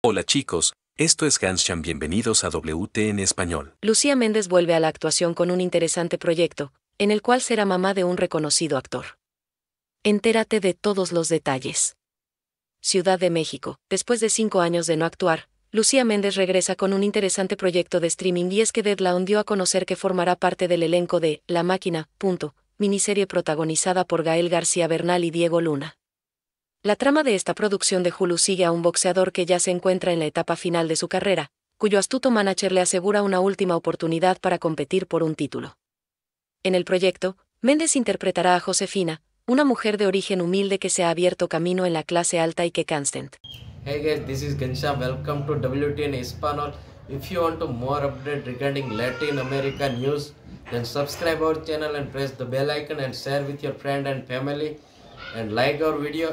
Hola chicos, esto es Gansham, bienvenidos a WT en español. Lucía Méndez vuelve a la actuación con un interesante proyecto, en el cual será mamá de un reconocido actor. Entérate de todos los detalles. Ciudad de México, después de cinco años de no actuar, Lucía Méndez regresa con un interesante proyecto de streaming y es que Deadline dio a conocer que formará parte del elenco de La Máquina, punto, miniserie protagonizada por Gael García Bernal y Diego Luna. La trama de esta producción de Hulu sigue a un boxeador que ya se encuentra en la etapa final de su carrera, cuyo astuto manager le asegura una última oportunidad para competir por un título. En el proyecto, Méndez interpretará a Josefina, una mujer de origen humilde que se ha abierto camino en la clase alta y que constant. Hey guys, this is Welcome to WTN If you want more regarding Latin America news, then subscribe our channel and press the bell icon and share with your friend and family and like our video